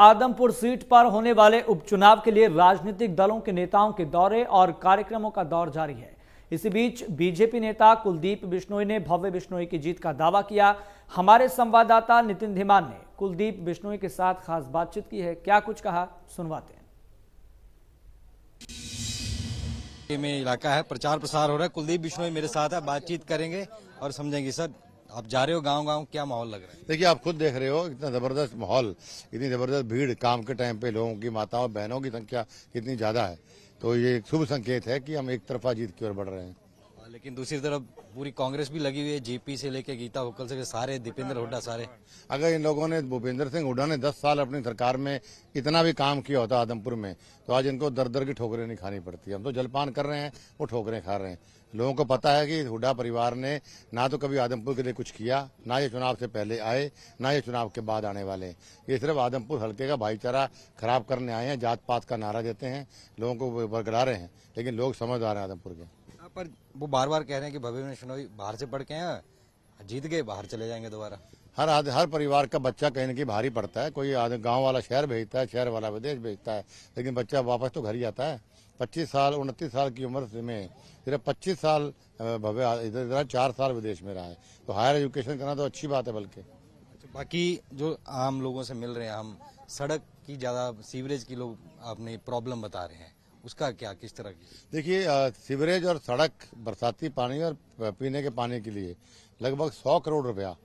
Adampur seat पर होने वाले उपचुनाव के लिए राजनीतिक दलों के नेताओं के दौरे और कार्यक्रमों का दौर जारी है इसी बीच बीजेपी नेता कुलदीप बिश्नोई ने भव्य बिश्नोई की जीत का दावा किया हमारे संवाददाता नितिन धीमान ने कुलदीप बिश्नोई के साथ खास बातचीत की है क्या कुछ कहा सुनवाते हैं में इलाका है प्रचार प्रसार हो रहा है कुलदीप बिश्नोई मेरे साथ है बातचीत करेंगे और समझेंगे सर आप जा रहे हो गांव गांव क्या माहौल लग रहा है देखिए आप खुद देख रहे हो इतना जबरदस्त माहौल इतनी जबरदस्त भीड़ काम के टाइम पे लोगों की माताओं बहनों की संख्या कितनी ज्यादा है तो ये शुभ संकेत है कि हम एक तरफा जीत की ओर बढ़ रहे हैं लेकिन दूसरी तरफ पूरी कांग्रेस भी लगी हुई है जेपी से लेके गीता होकल से सारे दीपेंद्र हुड्डा सारे अगर इन लोगों ने भूपेंद्र सिंह हुड्डा ने 10 साल अपनी सरकार में इतना भी काम किया होता आदमपुर में तो आज इनको दर दर की ठोकरें नहीं खानी पड़ती हम तो जलपान कर रहे हैं वो ठोकरें खा रहे हैं लोगों को पता है कि हुड्डा परिवार ने ना तो कभी आदमपुर के लिए कुछ किया ना ये चुनाव से पहले आए ना ये चुनाव के बाद आने वाले ये सिर्फ आदमपुर हल्के का भाईचारा खराब करने आए हैं जात पात का नारा देते हैं लोगों को रहे हैं लेकिन लोग समझदार हैं आदमपुर के पर वो बार बार कह रहे हैं कि भव्य शनोई बाहर से पढ़ के हैं जीत गए बाहर चले जाएंगे दोबारा हर आदमी हर परिवार का बच्चा कहीं ना कहीं भारी पड़ता है कोई गांव वाला शहर भेजता है शहर वाला विदेश भेजता है लेकिन बच्चा वापस तो घर ही आता है पच्चीस साल उनतीस साल की उम्र में सिर्फ पच्चीस साल भव्य इधर इधर चार साल विदेश में रहा है तो हायर एजुकेशन करना तो अच्छी बात है बल्कि अच्छा, बाकी जो आम लोगों से मिल रहे हैं हम सड़क की ज़्यादा सीवरेज की लोग अपनी प्रॉब्लम बता रहे हैं उसका क्या किस तरह की देखिए सीवरेज और सड़क बरसाती पानी और पीने के पानी के लिए लगभग सौ करोड़ रुपया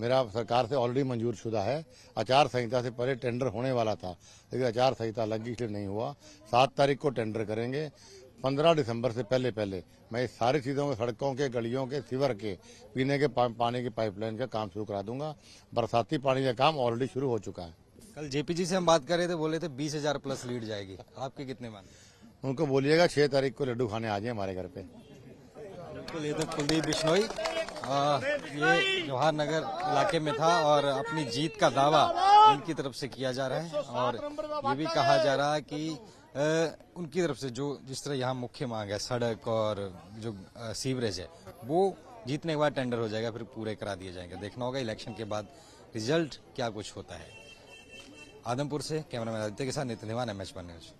मेरा सरकार से ऑलरेडी मंजूर शुदा है आचार संहिता से पहले टेंडर होने वाला था लेकिन आचार संहिता लगी इसलिए नहीं हुआ सात तारीख को टेंडर करेंगे पंद्रह दिसंबर से पहले पहले मैं इस सारी चीज़ों के सड़कों के गलियों के सीवर के पीने के पा, पानी की पाइपलाइन का काम शुरू करा दूंगा बरसाती पानी का काम ऑलरेडी शुरू हो चुका है कल जेपीजी से हम बात कर रहे थे बोले थे बीस हजार प्लस लीड जाएगी आपके कितने मान उनको बोलिएगा छह तारीख को लड्डू खाने आ जाए हमारे घर पे बिल्कुल इधर तो कुलदीप बिश्नोई ये जवाहर नगर इलाके में था और अपनी जीत का दावा इनकी तरफ से किया जा रहा है और ये भी कहा जा रहा है कि उनकी तरफ से जो जिस तरह यहाँ मुख्य मांग है सड़क और जो सीवरेज है वो जीतने के बाद टेंडर हो जाएगा फिर पूरे करा दिए जाएंगे देखना होगा इलेक्शन के बाद रिजल्ट क्या कुछ होता है आदमपुर से कैमरामैन आदित्य के साथ Nitin Dhiwan M H news